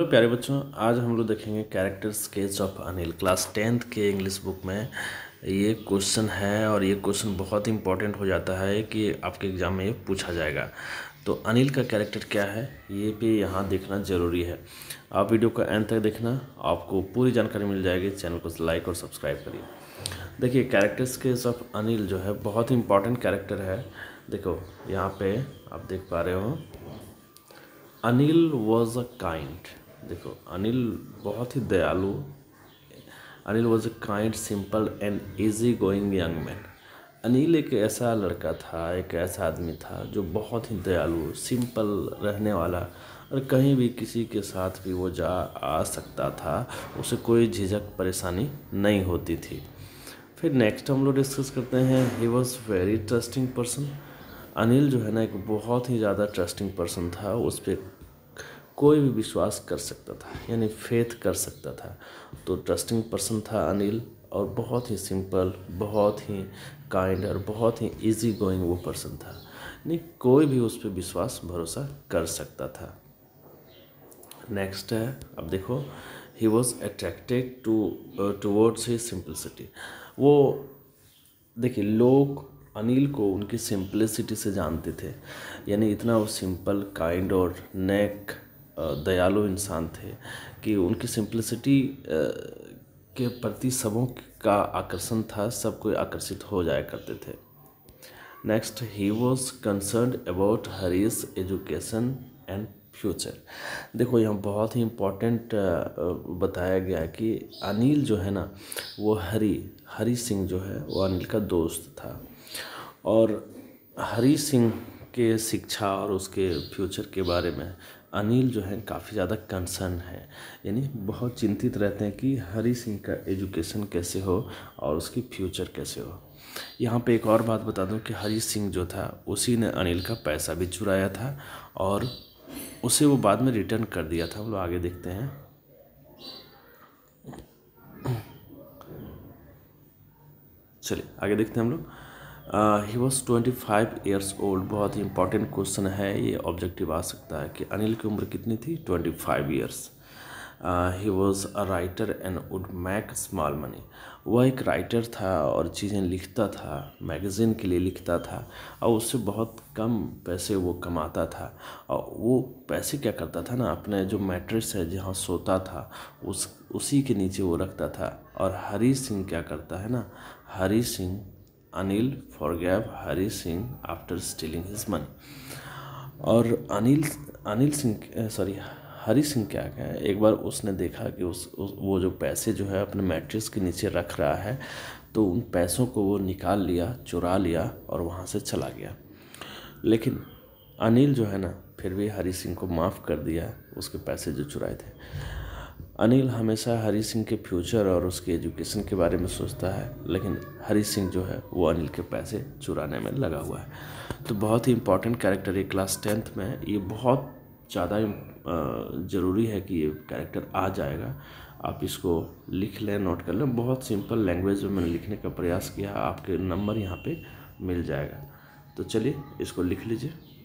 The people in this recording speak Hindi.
हेलो तो प्यारे बच्चों आज हम लोग देखेंगे character sketch of Anil class tenth के इंग्लिश बुक में ये क्वेश्चन है और ये क्वेश्चन बहुत इंपॉर्टेंट हो जाता है कि आपके एग्ज़ाम में ये पूछा जाएगा तो अनिल का कैरेक्टर क्या है ये भी यहाँ देखना ज़रूरी है आप वीडियो का एंड तक देखना आपको पूरी जानकारी मिल जाएगी चैनल को लाइक और सब्सक्राइब करिए देखिए कैरेक्टर स्केच ऑफ अनिल जो है बहुत इंपॉर्टेंट कैरेक्टर है देखो यहाँ पे आप देख पा रहे हो अनिल वॉज अ काइंड देखो अनिल बहुत ही दयालु Anil was a kind simple and easy going young man Anil एक ऐसा लड़का था एक ऐसा आदमी था जो बहुत ही दयालु सिंपल रहने वाला और कहीं भी किसी के साथ भी वो जा आ सकता था उसे कोई झिझक परेशानी नहीं होती थी फिर नेक्स्ट हम लोग डिस्कस करते हैं he was very trusting person Anil जो है ना एक बहुत ही ज़्यादा ट्रस्टिंग पर्सन था उस पर कोई भी विश्वास कर सकता था यानी फेथ कर सकता था तो ट्रस्टिंग पर्सन था अनिल और बहुत ही सिंपल बहुत ही काइंड और बहुत ही इजी गोइंग वो पर्सन था नहीं कोई भी उस पर विश्वास भरोसा कर सकता था नेक्स्ट है अब देखो he was attracted to towards his simplicity वो देखिए लोग अनिल को उनकी सिंपलिसिटी से जानते थे यानी इतना वो सिंपल काइंड और नेक दयालु इंसान थे कि उनकी सिंप्लिसिटी के प्रति सबों का आकर्षण था सब कोई आकर्षित हो जाया करते थे next he was concern about Hari's education and future देखो यहाँ बहुत ही इम्पोर्टेंट बताया गया कि अनिल जो है ना वो हरी हरी सिंह जो है वो अनिल का दोस्त था और हरी सिंह के शिक्षा और उसके फ्यूचर के बारे में अनिल जो है काफ़ी ज़्यादा कंसर्न है यानी बहुत चिंतित रहते हैं कि हरी सिंह का एजुकेशन कैसे हो और उसकी फ्यूचर कैसे हो यहाँ पे एक और बात बता दूँ कि हरी सिंह जो था उसी ने अनिल का पैसा भी चुराया था और उसे वो बाद में रिटर्न कर दिया था हम लोग आगे देखते हैं चलिए आगे देखते हैं हम लोग he was twenty five years old बहुत ही इंपॉर्टेंट क्वेश्चन है ये ऑब्जेक्टिव आ सकता है कि अनिल की उम्र कितनी थी twenty five years he was a writer and would make small money वह एक राइटर था और चीज़ें लिखता था मैगज़ीन के लिए लिखता था और उससे बहुत कम पैसे वो कमाता था और वो पैसे क्या करता था ना अपने जो मैट्रेस है जहाँ सोता था उस उसी के नीचे वो रखता था और हरी सिंह क्या करता है ना Hari Singh Anil forgave Hari Singh after stealing his money और अनिल अनिल सिंह सॉरी हरी सिंह क्या कहें एक बार उसने देखा कि उस, उस वो जो पैसे जो है अपने मैट्रिक्स के नीचे रख रहा है तो उन पैसों को वो निकाल लिया चुरा लिया और वहाँ से चला गया लेकिन अनिल जो है ना फिर भी हरी सिंह को माफ़ कर दिया उसके पैसे जो चुराए थे अनिल हमेशा हरी सिंह के फ्यूचर और उसके एजुकेशन के बारे में सोचता है लेकिन हरी सिंह जो है वो अनिल के पैसे चुराने में लगा हुआ है तो बहुत ही इम्पॉर्टेंट कैरेक्टर ये क्लास टेंथ में है ये बहुत ज़्यादा ज़रूरी है कि ये कैरेक्टर आ जाएगा आप इसको लिख लें नोट कर लें बहुत सिंपल लैंग्वेज में मैंने लिखने का प्रयास किया आपके नंबर यहाँ पे मिल जाएगा तो चलिए इसको लिख लीजिए